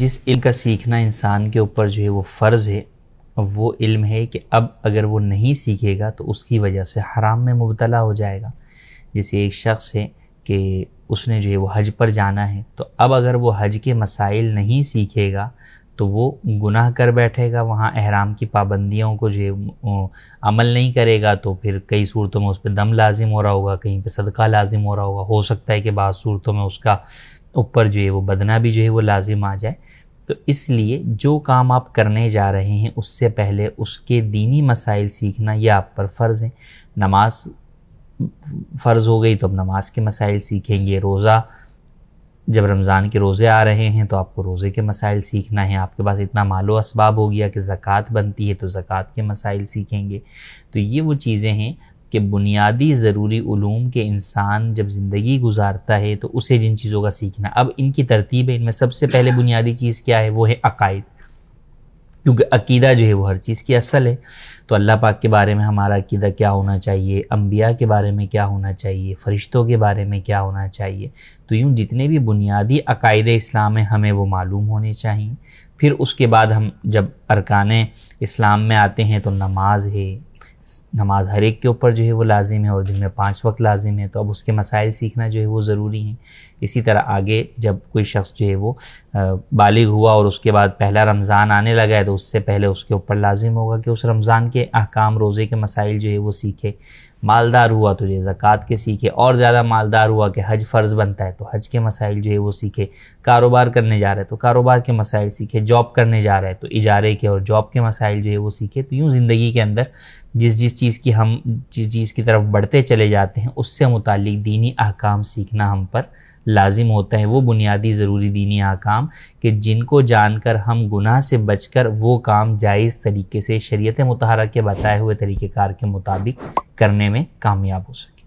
जिस इल्म का सीखना इंसान के ऊपर जो है वो फ़र्ज़ है वो इल्म है कि अब अगर वो नहीं सीखेगा तो उसकी वजह से हराम में मुबतला हो जाएगा जैसे एक शख्स है कि उसने जो है वो हज पर जाना है तो अब अगर वो हज के मसाइल नहीं सीखेगा तो वो गुनाह कर बैठेगा वहाँ अहराम की पाबंदियों को जो है अमल नहीं करेगा तो फिर कई सूरतों में उस पर दम लाजिम हो रहा होगा कहीं पर सदका लाजिम हो रहा होगा हो सकता है कि बाद सूरतों में उसका ऊपर जो है वो बदना भी जो है वो लाजिम आ जाए तो इसलिए जो काम आप करने जा रहे हैं उससे पहले उसके दीनी मसाइल सीखना यह आप पर फ़र्ज़ है नमाज फ़र्ज़ हो गई तो अब नमाज के मसाइल सीखेंगे रोज़ा जब रमज़ान के रोज़े आ रहे हैं तो आपको रोज़े के मसाइल सीखना है आपके पास इतना मालो इसबाब हो गया कि ज़क़़त बनती है तो ज़क़़त के मसाइल सीखेंगे तो ये वो चीज़ें हैं कि बुनियादी ज़रूरी ूम के इंसान जब ज़िंदगी गुजारता है तो उसे जिन चीज़ों का सीखना अब इनकी तरतीब है इनमें सबसे पहले बुनियादी चीज़ क्या है वो है अकायद क्योंकि अकीदा जो है वो हर चीज़ की असल है तो अल्लाह पाक के बारे में हमारा अकीदा क्या होना चाहिए अम्बिया के बारे में क्या होना चाहिए फ़रिश्तों के बारे में क्या होना चाहिए तो यूँ जितने भी बुनियादी अकायद इस्लाम हैं हमें वो मालूम होने चाहिए फिर उसके बाद हम जब अरकान इस्लाम में आते हैं तो नमाज है नमाज हर एक के ऊपर जो है वो लाजिम है और दिन में पाँच वक्त लाजिम है तो अब उसके मसाइल सीखना जो है वो ज़रूरी हैं इसी तरह आगे जब कोई शख्स जो है वो बालिग हुआ और उसके बाद पहला रमज़ान आने लगा है तो उससे पहले उसके ऊपर लाजिम होगा कि उस रमज़ान के अहकाम रोज़े के मसाइल जो है वो सीखे मालदार हुआ ये ज़क़़त के सीखे और ज़्यादा मालदार हुआ कि हज फ़र्ज़ बनता है तो हज के मसाइल जो है वो सीखे कारोबार करने जा रहे तो कारोबार के मसाइल सीखे जॉब करने जा रहे तो इजारे के और जॉब के मसाइल जो है वो सीखे तो यूँ ज़िंदगी के अंदर जिस जिस चीज़ की हम जिस चीज़ की तरफ बढ़ते चले जाते हैं उससे मुतल दीनी अहकाम सीखना हम पर लाजिम होता है वो बुनियादी ज़रूरी दीनी आकाम कि जिनको जानकर हम गुनाह से बचकर वो काम जायज़ तरीके से शरीयत मतहरा के बताए हुए तरीक़ेकार के मुताबिक करने में कामयाब हो सके